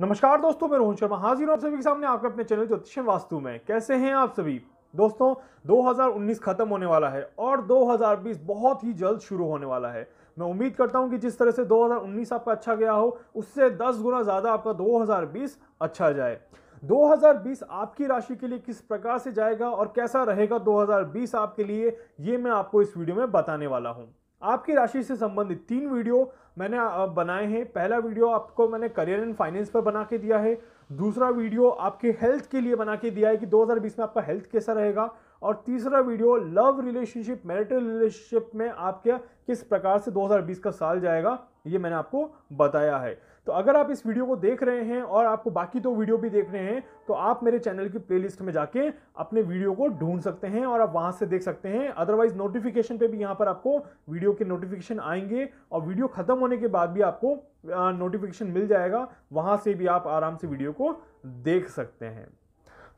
नमस्कार दोस्तों मैं रोहन शर्मा हाजिर हूँ आप सभी के सामने आपके अपने चैनल ज्योतिष वास्तु में कैसे हैं आप सभी दोस्तों 2019 खत्म होने वाला है और 2020 बहुत ही जल्द शुरू होने वाला है मैं उम्मीद करता हूं कि जिस तरह से 2019 आपका अच्छा गया हो उससे 10 गुना ज़्यादा आपका 2020 अच्छा जाए 2020 आपकी राशि के लिए किस प्रकार से जाएगा और कैसा रहेगा 2020 आपके लिए ये मैं आपको इस वीडियो में बताने वाला हूँ आपकी राशि से संबंधित तीन वीडियो मैंने बनाए हैं पहला वीडियो आपको मैंने करियर एंड फाइनेंस पर बना के दिया है दूसरा वीडियो आपके हेल्थ के लिए बना के दिया है कि 2020 में आपका हेल्थ कैसा रहेगा और तीसरा video love relationship marital relationship में आपके किस प्रकार से 2020 का साल जाएगा ये मैंने आपको बताया है तो अगर आप इस वीडियो को देख रहे हैं और आपको बाकी दो तो वीडियो भी देख रहे हैं तो आप मेरे चैनल की प्लेलिस्ट में जाके अपने वीडियो को ढूंढ सकते हैं और आप वहां से देख सकते हैं अदरवाइज नोटिफिकेशन पे भी यहाँ पर आपको वीडियो के नोटिफिकेशन आएंगे और वीडियो खत्म होने के बाद भी आपको नोटिफिकेशन मिल जाएगा वहां से भी आप आराम से वीडियो को देख सकते हैं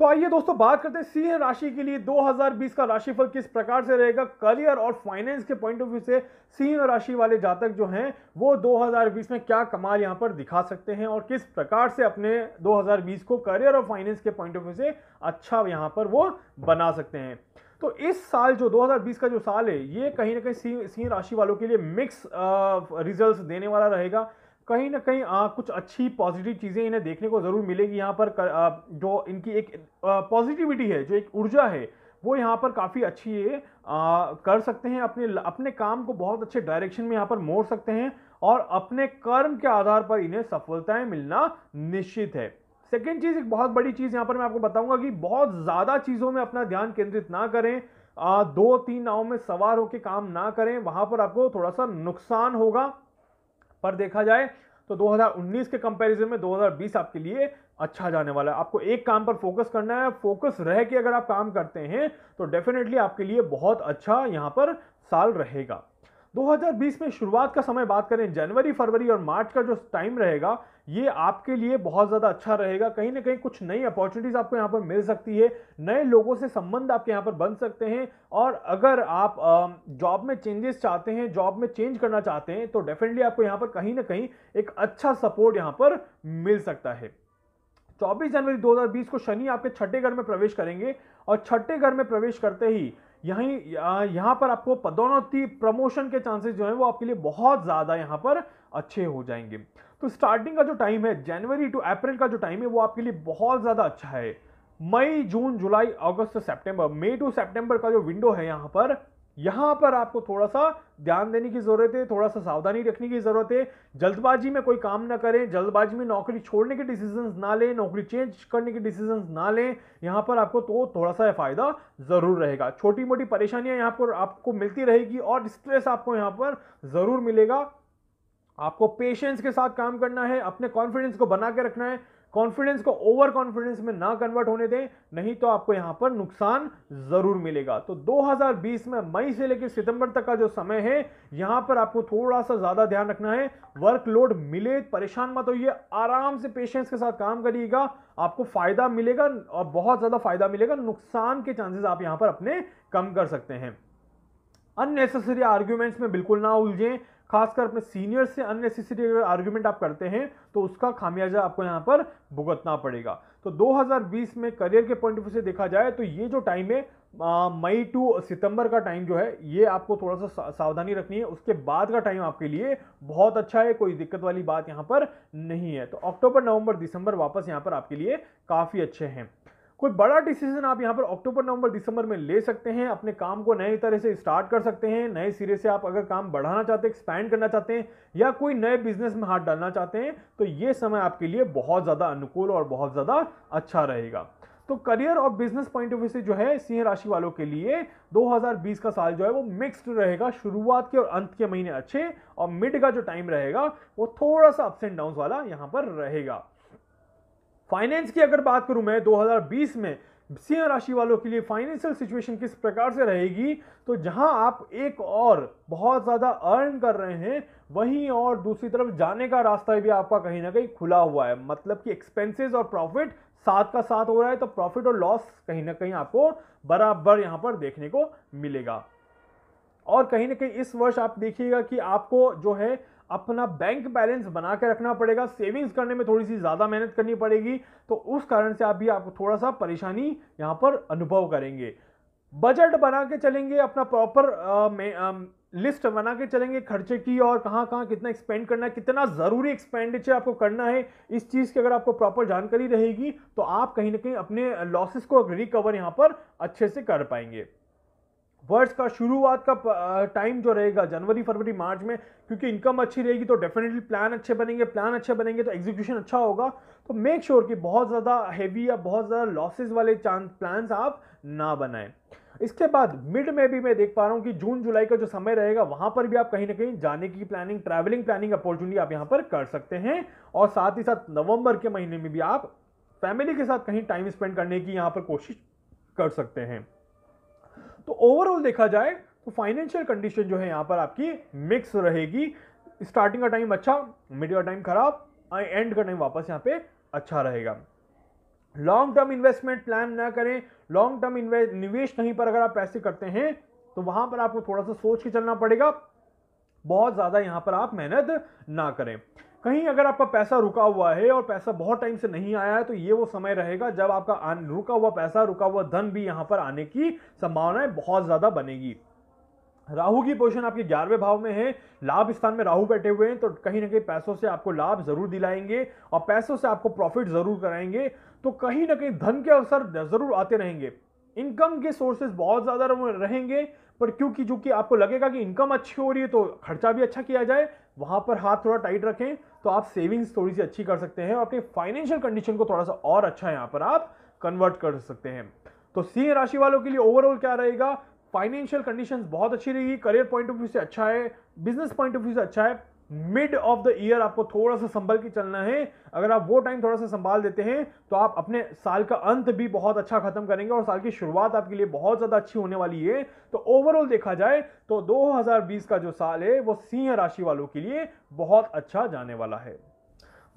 तो आइए दोस्तों बात करते हैं सिंह राशि के लिए 2020 का राशिफल किस प्रकार से रहेगा करियर और फाइनेंस के पॉइंट ऑफ व्यू से सिंह राशि वाले जातक जो हैं वो 2020 में क्या कमाल यहाँ पर दिखा सकते हैं और किस प्रकार से अपने 2020 को करियर और फाइनेंस के पॉइंट ऑफ व्यू से अच्छा यहाँ पर वो बना सकते हैं तो इस साल जो 2020 का जो साल है ये कहीं ना कहीं सिंह राशि वालों के लिए मिक्स रिजल्ट देने वाला रहेगा कहीं ना कहीं आ, कुछ अच्छी पॉजिटिव चीज़ें इन्हें देखने को ज़रूर मिलेगी यहाँ पर कर, आ, जो इनकी एक पॉजिटिविटी है जो एक ऊर्जा है वो यहाँ पर काफ़ी अच्छी है आ, कर सकते हैं अपने अपने काम को बहुत अच्छे डायरेक्शन में यहाँ पर मोड़ सकते हैं और अपने कर्म के आधार पर इन्हें सफलताएं मिलना निश्चित है सेकेंड चीज़ एक बहुत बड़ी चीज़ यहाँ पर मैं आपको बताऊँगा कि बहुत ज़्यादा चीज़ों में अपना ध्यान केंद्रित ना करें आ, दो तीन नाव में सवार होकर काम ना करें वहाँ पर आपको थोड़ा सा नुकसान होगा पर देखा जाए तो 2019 के कंपैरिजन में 2020 आपके लिए अच्छा जाने वाला है आपको एक काम पर फोकस करना है फोकस रह के अगर आप काम करते हैं तो डेफिनेटली आपके लिए बहुत अच्छा यहाँ पर साल रहेगा 2020 में शुरुआत का समय बात करें जनवरी फरवरी और मार्च का जो टाइम रहेगा ये आपके लिए बहुत ज़्यादा अच्छा रहेगा कहीं ना कहीं कुछ नई अपॉर्चुनिटीज़ आपको यहाँ पर मिल सकती है नए लोगों से संबंध आपके यहाँ पर बन सकते हैं और अगर आप जॉब में चेंजेस चाहते हैं जॉब में चेंज करना चाहते हैं तो डेफिनेटली आपको यहाँ पर कहीं ना कहीं एक अच्छा सपोर्ट यहाँ पर मिल सकता है 24 जनवरी 2020 को शनि आपके छठे घर में प्रवेश करेंगे और छठे घर में प्रवेश करते ही यहीं यहाँ पर आपको पदोन्नति प्रमोशन के चांसेस जो है वो आपके लिए बहुत ज़्यादा यहाँ पर अच्छे हो जाएंगे तो स्टार्टिंग का जो टाइम है जनवरी टू अप्रैल का जो टाइम है वो आपके लिए बहुत ज़्यादा अच्छा है मई जून जुलाई अगस्त सितंबर मई टू सितंबर का जो विंडो है यहाँ पर यहां पर आपको थोड़ा सा ध्यान देने की जरूरत है थोड़ा सा सावधानी रखने की जरूरत है जल्दबाजी में कोई काम ना करें जल्दबाजी में नौकरी छोड़ने के डिसीजन ना लें नौकरी चेंज करने के डिसीजन ना लें यहां पर आपको तो थोड़ा सा फायदा जरूर रहेगा छोटी मोटी परेशानियां यहां पर आपको मिलती रहेगी और स्ट्रेस आपको यहां पर जरूर मिलेगा आपको पेशेंस के साथ काम करना है अपने कॉन्फिडेंस को बना के रखना है कॉन्फिडेंस को ओवर कॉन्फिडेंस में ना कन्वर्ट होने दें नहीं तो आपको यहां पर नुकसान जरूर मिलेगा तो 2020 में मई से लेकर सितंबर तक का जो समय है यहां पर आपको थोड़ा सा ज्यादा ध्यान रखना है वर्कलोड मिले परेशान मत होइए आराम से पेशेंस के साथ काम करिएगा आपको फायदा मिलेगा और बहुत ज्यादा फायदा मिलेगा नुकसान के चांसेस आप यहां पर अपने कम कर सकते हैं अननेसेसरी आर्ग्यूमेंट्स में बिल्कुल ना उलझें खासकर अपने सीनियर से अननेसेसरी अगर आर्ग्यूमेंट आप करते हैं तो उसका खामियाजा आपको यहाँ पर भुगतना पड़ेगा तो 2020 में करियर के पॉइंट ऑफ व्यू से देखा जाए तो ये जो टाइम है मई टू सितंबर का टाइम जो है ये आपको थोड़ा सा, सावधानी रखनी है उसके बाद का टाइम आपके लिए बहुत अच्छा है कोई दिक्कत वाली बात यहाँ पर नहीं है तो अक्टूबर नवंबर दिसंबर वापस यहाँ पर आपके लिए काफ़ी अच्छे हैं कोई बड़ा डिसीजन आप यहाँ पर अक्टूबर नवंबर दिसंबर में ले सकते हैं अपने काम को नए तरह से स्टार्ट कर सकते हैं नए सिरे से आप अगर काम बढ़ाना चाहते हैं एक्सपैंड करना चाहते हैं या कोई नए बिजनेस में हाथ डालना चाहते हैं तो ये समय आपके लिए बहुत ज़्यादा अनुकूल और बहुत ज़्यादा अच्छा रहेगा तो करियर और बिजनेस पॉइंट ऑफ व्यू से जो है सिंह राशि वालों के लिए 2020 का साल जो है वो मिक्स्ड रहेगा शुरुआत के और अंत के महीने अच्छे और मिड का जो टाइम रहेगा वो थोड़ा सा अप्स एंड डाउन वाला यहाँ पर रहेगा फाइनेंस की अगर बात करूं मैं 2020 में सिंह राशि वालों के लिए फाइनेंशियल सिचुएशन किस प्रकार से रहेगी तो जहां आप एक और बहुत ज़्यादा अर्न कर रहे हैं वहीं और दूसरी तरफ जाने का रास्ता भी आपका कहीं ना कहीं खुला हुआ है मतलब कि एक्सपेंसेस और प्रॉफिट साथ का साथ हो रहा है तो प्रॉफिट और लॉस कहीं ना कहीं आपको बराबर यहाँ पर देखने को मिलेगा और कहीं ना कहीं इस वर्ष आप देखिएगा कि आपको जो है अपना बैंक बैलेंस बना के रखना पड़ेगा सेविंग्स करने में थोड़ी सी ज़्यादा मेहनत करनी पड़ेगी तो उस कारण से आप भी आपको थोड़ा सा परेशानी यहाँ पर अनुभव करेंगे बजट बना के चलेंगे अपना प्रॉपर लिस्ट बना के चलेंगे खर्चे की और कहाँ कहाँ कितना एक्सपेंड करना है कितना ज़रूरी एक्सपेंडिचर आपको करना है इस चीज़ की अगर आपको प्रॉपर जानकारी रहेगी तो आप कहीं ना कहीं अपने लॉसेस को रिकवर यहाँ पर अच्छे से कर पाएंगे वर्ष का शुरुआत का टाइम जो रहेगा जनवरी फरवरी मार्च में क्योंकि इनकम अच्छी रहेगी तो डेफिनेटली प्लान अच्छे बनेंगे प्लान अच्छे बनेंगे तो एग्जीक्यूशन अच्छा होगा तो मेक श्योर sure कि बहुत ज़्यादा हैवी या बहुत ज़्यादा लॉसेज वाले चांस प्लान्स आप ना बनाएं इसके बाद मिड में भी मैं देख पा रहा हूँ कि जून जुलाई का जो समय रहेगा वहाँ पर भी आप कहीं ना कहीं जाने की प्लानिंग ट्रैवलिंग प्लानिंग अपॉर्चुनिटी आप यहाँ पर कर सकते हैं और साथ ही साथ नवंबर के महीने में भी आप फैमिली के साथ कहीं टाइम स्पेंड करने की यहाँ पर कोशिश कर सकते हैं तो ओवरऑल देखा जाए तो फाइनेंशियल कंडीशन जो है यहाँ पर आपकी मिक्स रहेगी स्टार्टिंग का टाइम अच्छा मिडिल का टाइम खराब एंड का टाइम वापस यहाँ पे अच्छा रहेगा लॉन्ग टर्म इन्वेस्टमेंट प्लान ना करें लॉन्ग टर्म निवेश कहीं पर अगर आप पैसे करते हैं तो वहां पर आपको थोड़ा सा सोच के चलना पड़ेगा बहुत ज़्यादा यहां पर आप मेहनत ना करें कहीं अगर आपका पैसा रुका हुआ है और पैसा बहुत टाइम से नहीं आया है तो ये वो समय रहेगा जब आपका आन, रुका हुआ पैसा रुका हुआ धन भी यहाँ पर आने की संभावनाएं बहुत ज़्यादा बनेगी राहु की पोजिशन आपके ग्यारहवें भाव में है लाभ स्थान में राहु बैठे हुए हैं तो कहीं ना कहीं पैसों से आपको लाभ जरूर दिलाएंगे और पैसों से आपको प्रॉफिट जरूर कराएंगे तो कहीं ना कहीं धन के अवसर जरूर आते रहेंगे इनकम के सोर्सेज बहुत ज़्यादा रहेंगे पर क्योंकि जो कि आपको लगेगा कि इनकम अच्छी हो रही है तो खर्चा भी अच्छा किया जाए वहाँ पर हाथ थोड़ा टाइट रखें तो आप सेविंग्स थोड़ी सी अच्छी कर सकते हैं और अपनी फाइनेंशियल कंडीशन को थोड़ा सा और अच्छा यहाँ पर आप कन्वर्ट कर सकते हैं तो सिंह राशि वालों के लिए ओवरऑल क्या रहेगा फाइनेंशियल कंडीशन बहुत अच्छी रहेगी करियर पॉइंट ऑफ व्यू से अच्छा है बिजनेस पॉइंट ऑफ व्यू से अच्छा है मिड ऑफ द ईयर आपको थोड़ा सा संभल के चलना है अगर आप वो टाइम थोड़ा सा संभाल देते हैं तो आप अपने साल का अंत भी बहुत अच्छा खत्म करेंगे और साल की शुरुआत आपके लिए बहुत ज़्यादा अच्छी होने वाली है तो ओवरऑल देखा जाए तो 2020 का जो साल है वो सिंह राशि वालों के लिए बहुत अच्छा जाने वाला है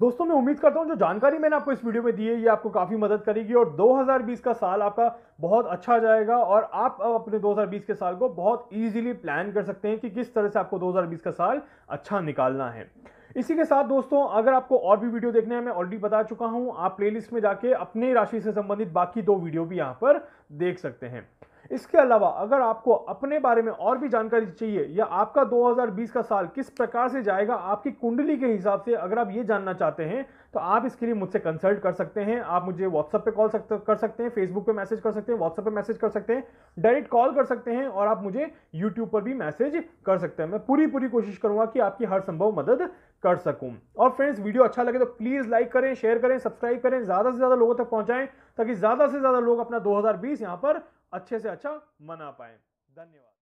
दोस्तों मैं उम्मीद करता हूँ जो जानकारी मैंने आपको इस वीडियो में दी है ये आपको काफ़ी मदद करेगी और 2020 का साल आपका बहुत अच्छा जाएगा और आप अब अपने 2020 के साल को बहुत ईजिली प्लान कर सकते हैं कि किस तरह से आपको 2020 का साल अच्छा निकालना है इसी के साथ दोस्तों अगर आपको और भी वीडियो देखने हैं मैं ऑलरेडी बता चुका हूँ आप प्ले में जाके अपने राशि से संबंधित बाकी दो वीडियो भी यहाँ पर देख सकते हैं इसके अलावा अगर आपको अपने बारे में और भी जानकारी चाहिए या आपका 2020 का साल किस प्रकार से जाएगा आपकी कुंडली के हिसाब से अगर आप ये जानना चाहते हैं तो आप इसके लिए मुझसे कंसल्ट कर सकते हैं आप मुझे व्हाट्सअप पे कॉल कर सकते हैं फेसबुक पे मैसेज कर सकते हैं व्हाट्सअप पे मैसेज कर सकते हैं डायरेक्ट कॉल कर सकते हैं और आप मुझे यूट्यूब पर भी मैसेज कर सकते हैं मैं पूरी पूरी कोशिश करूँगा कि आपकी हर संभव मदद कर सकूँ और फ्रेंड्स वीडियो अच्छा लगे तो प्लीज़ लाइक करें शेयर करें सब्सक्राइब करें ज़्यादा से ज़्यादा लोगों तक पहुँचाएँ ताकि ज़्यादा से ज़्यादा लोग अपना दो हज़ार पर अच्छे से अच्छा मना पाए धन्यवाद